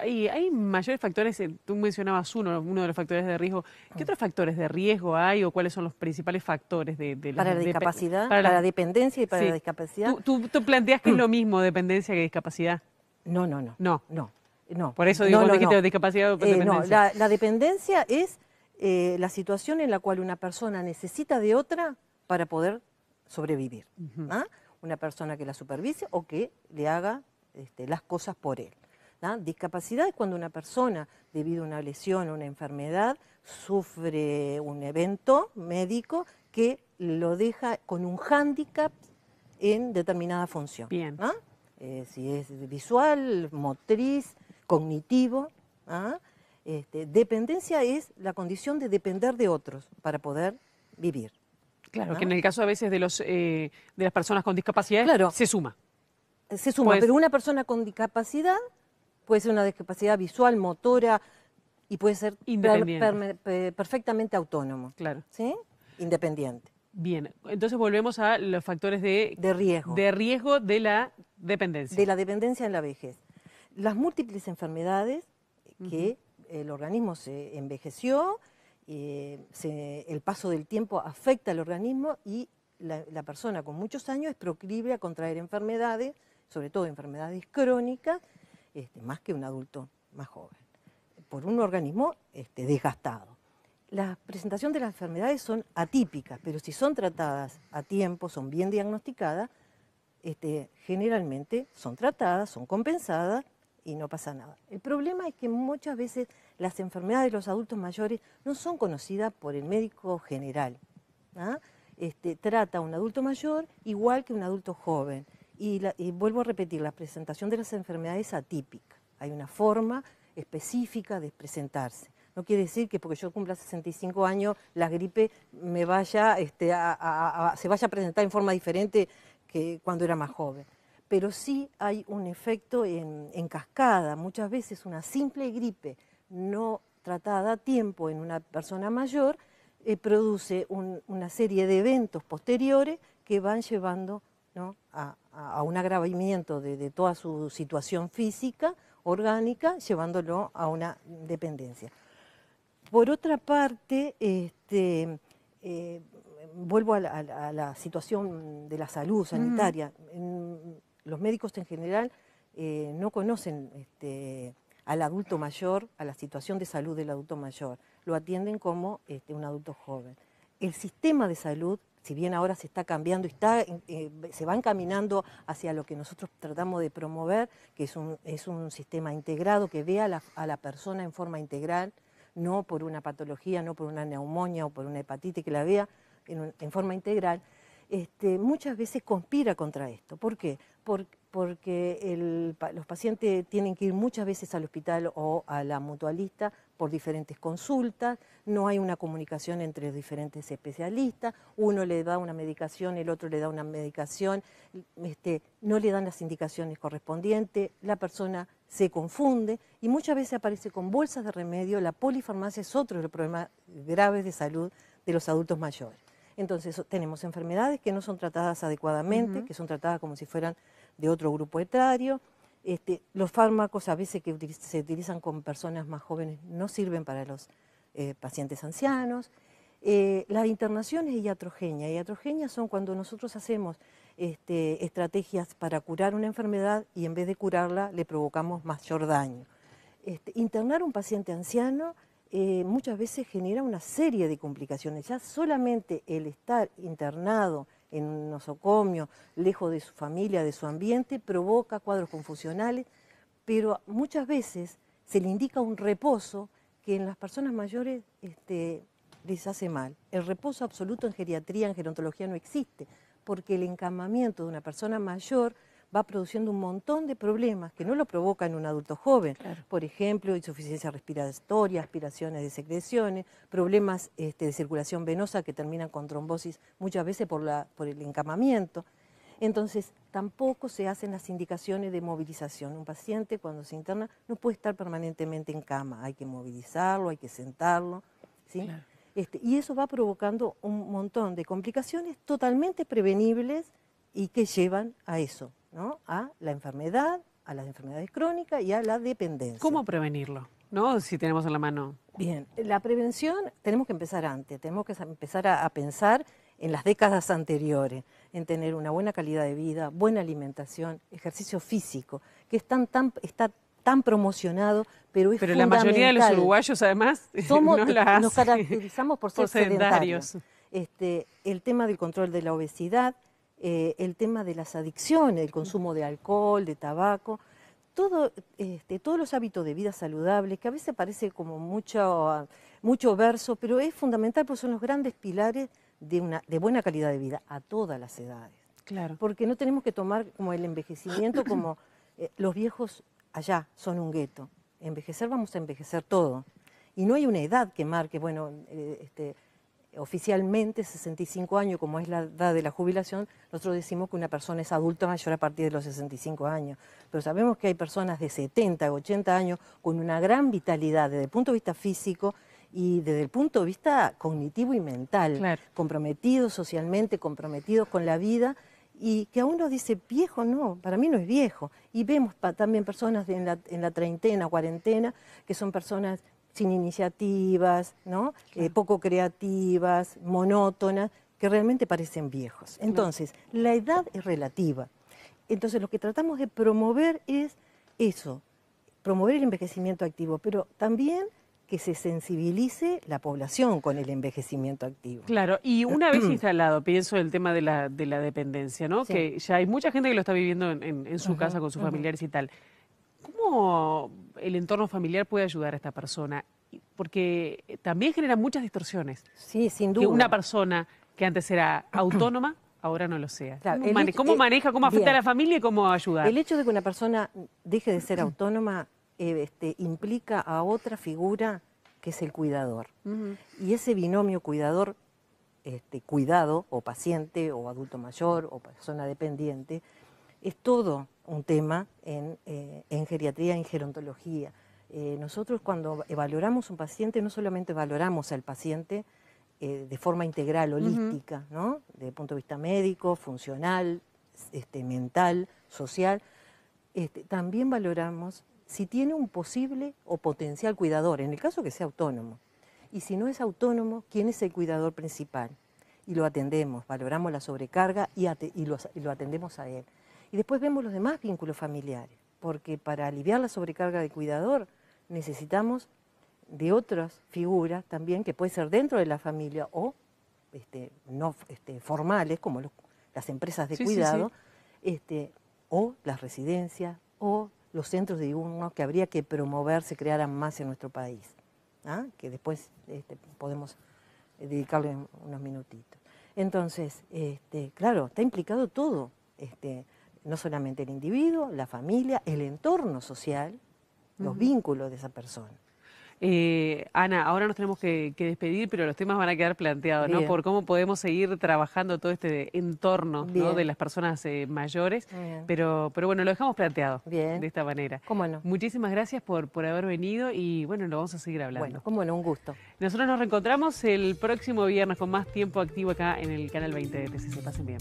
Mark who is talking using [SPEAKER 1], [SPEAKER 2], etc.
[SPEAKER 1] hay, mayores factores, eh, tú mencionabas uno, uno de los factores de riesgo. ¿Qué ah. otros factores de riesgo hay o cuáles son los principales factores de, la discapacidad, para la, dependencia y para la discapacidad. ¿Tú, planteas que es lo mismo dependencia que discapacidad?
[SPEAKER 2] No, no, no. No. No. Por eso digo, que dijiste discapacidad o eh, dependencia. la, dependencia es eh, la situación en la cual una persona necesita de otra para poder sobrevivir. ¿ah? Una persona que la supervise o que le haga este, las cosas por él. Discapacidad es cuando una persona, debido a una lesión o una enfermedad, sufre un evento médico que lo deja con un hándicap en determinada función. Bien. ¿ah? Eh, si es visual, motriz, cognitivo. ¿ah? Este, dependencia es la condición de depender de otros para poder vivir. Claro, ¿ah? que en el
[SPEAKER 1] caso a veces de, los, eh, de las personas con discapacidad se suma.
[SPEAKER 2] Se suma, pues pero una persona con discapacidad puede ser una discapacidad visual, motora y puede ser perfectamente autónomo. Claro. ¿Sí? Independiente. Bien,
[SPEAKER 1] entonces volvemos a los factores de, riesgo. De la dependencia.
[SPEAKER 2] De la dependencia en la vejez. Las múltiples enfermedades que el organismo se envejeció, eh, el paso del tiempo afecta al organismo y la, la persona con muchos años es proclive a contraer enfermedades, sobre todo enfermedades crónicas, este, más que un adulto más joven, por un organismo este, desgastado. La presentación de las enfermedades son atípicas, pero si son tratadas a tiempo, son bien diagnosticadas, este, generalmente son tratadas, son compensadas y no pasa nada. El problema es que muchas veces las enfermedades de los adultos mayores no son conocidas por el médico general. ¿ah? trata a un adulto mayor igual que un adulto joven. Y, vuelvo a repetir, la presentación de las enfermedades es atípica. Hay una forma específica de presentarse. No quiere decir que porque yo cumpla 65 años la gripe este, se vaya a presentar en forma diferente que cuando era más joven. Pero sí hay un efecto en, cascada. Muchas veces una simple gripe no tratada a tiempo en una persona mayor eh, produce una serie de eventos posteriores que van llevando a, a, un agravamiento de, toda su situación física, orgánica, llevándolo a una dependencia. Por otra parte, este, eh, vuelvo a la, situación de la salud sanitaria. Los médicos en general eh, no conocen este, al adulto mayor, a la situación de salud del adulto mayor. Lo atienden como este, un adulto joven. El sistema de salud si bien ahora se está cambiando está, eh, eh, se van caminando hacia lo que nosotros tratamos de promover, que es un, es un sistema integrado que vea a la, persona en forma integral, no por una patología, no por una neumonía o por una hepatitis, que la vea en, forma integral, este, muchas veces conspira contra esto. ¿Por qué? Porque porque los pacientes tienen que ir muchas veces al hospital o a la mutualista por diferentes consultas, no hay una comunicación entre los diferentes especialistas, uno le da una medicación, el otro le da una medicación, este, no le dan las indicaciones correspondientes, la persona se confunde y muchas veces aparece con bolsas de remedio, la polifarmacia es otro de los problemas graves de salud de los adultos mayores. Entonces tenemos enfermedades que no son tratadas adecuadamente, que son tratadas como si fueran de otro grupo etario. Este, los fármacos a veces que se utilizan con personas más jóvenes no sirven para los eh, pacientes ancianos. Eh, las internaciones y atrogenia iatrogenia. son cuando nosotros hacemos este, estrategias para curar una enfermedad y en vez de curarla le provocamos mayor daño. Este, internar un paciente anciano eh, muchas veces genera una serie de complicaciones. Ya solamente el estar internado en un nosocomio, lejos de su familia, de su ambiente, provoca cuadros confusionales, pero muchas veces se le indica un reposo que en las personas mayores este, les hace mal. El reposo absoluto en geriatría, en gerontología no existe, porque el encamamiento de una persona mayor va produciendo un montón de problemas que no lo provoca en un adulto joven. Por ejemplo, insuficiencia respiratoria, aspiraciones de secreciones, problemas este, de circulación venosa que terminan con trombosis muchas veces por, el encamamiento. Entonces, tampoco se hacen las indicaciones de movilización. Un paciente cuando se interna no puede estar permanentemente en cama, hay que movilizarlo, hay que sentarlo. Este, y eso va provocando un montón de complicaciones totalmente prevenibles y que llevan a eso, a la enfermedad, a las enfermedades crónicas y a la dependencia. ¿Cómo prevenirlo?
[SPEAKER 1] ¿No? Si tenemos en la mano.
[SPEAKER 2] Bien, la prevención tenemos que empezar antes, tenemos que empezar a, pensar en las décadas anteriores, en tener una buena calidad de vida, buena alimentación, ejercicio físico, que tan, está tan promocionado, pero es Pero la mayoría de los uruguayos, además, Somos, nos caracterizamos por ser Este, el tema del control de la obesidad, eh, el tema de las adicciones, el consumo de alcohol, de tabaco, este, todos los hábitos de vida saludables, que a veces parece como mucho, mucho verso, pero es fundamental porque son los grandes pilares de, una, de buena calidad de vida a todas las edades. Claro. Porque no tenemos que tomar como el envejecimiento como eh, los viejos allá son un gueto. Envejecer vamos a envejecer todo. Y no hay una edad que marque, bueno, eh, este, oficialmente 65 años, como es la edad de la jubilación, nosotros decimos que una persona es adulta mayor a partir de los 65 años. Pero sabemos que hay personas de 70, 80 años con una gran vitalidad desde el punto de vista físico y desde el punto de vista cognitivo y mental, comprometidos socialmente, comprometidos con la vida y que a uno dice, viejo no, para mí no es viejo. Y vemos también personas en la treintena, cuarentena, que son personas sin iniciativas, ¿no? Eh, poco creativas, monótonas, que realmente parecen viejos. Entonces, la edad es relativa. Entonces, lo que tratamos de promover es eso, promover el envejecimiento activo, pero también que se sensibilice la población con el envejecimiento activo.
[SPEAKER 1] Claro, y una vez instalado, pienso el tema de la, de la dependencia, ¿no? Que ya hay mucha gente que lo está viviendo en, su casa con sus familiares y tal. ¿Cómo el entorno familiar puede ayudar a esta persona, porque también genera muchas distorsiones. Sí, sin duda. Que una persona que antes era autónoma, ahora no lo sea. ¿Cómo, maneja, cómo afecta a la
[SPEAKER 2] familia y cómo ayuda? El hecho de que una persona deje de ser autónoma eh, este, implica a otra figura que es el cuidador. Y ese binomio cuidador, este, cuidado, o paciente, o adulto mayor, o persona dependiente, es todo un tema eh, en, geriatría, en gerontología. Eh, nosotros cuando valoramos un paciente, no solamente valoramos al paciente eh, de forma integral, holística, ¿no? Desde el punto de vista médico, funcional, este, mental, social, este, también valoramos si tiene un posible o potencial cuidador, en el caso que sea autónomo. Y si no es autónomo, ¿quién es el cuidador principal? Y lo atendemos, valoramos la sobrecarga y lo atendemos a él. Y después vemos los demás vínculos familiares, porque para aliviar la sobrecarga de cuidador necesitamos de otras figuras también, que puede ser dentro de la familia o este, no este, formales, como las empresas de cuidado, este, o las residencias, o los centros de uno que habría que promover se crearan más en nuestro país, ¿ah? que después podemos dedicarle unos minutitos. Entonces, claro, está implicado todo. Este, no solamente el individuo, la familia, el entorno social, los vínculos de esa persona.
[SPEAKER 1] Eh, Ana, ahora nos tenemos que, despedir, pero los temas van a quedar planteados, ¿no? Por cómo podemos seguir trabajando todo este entorno de las personas eh, mayores. Pero, pero bueno, lo dejamos planteado de esta manera. ¿Cómo no? Muchísimas gracias por, por haber venido y bueno, lo vamos a seguir hablando. Bueno, cómo no, un gusto. Nosotros nos reencontramos el próximo viernes con más tiempo activo acá en el Canal 20 de Se pasen bien.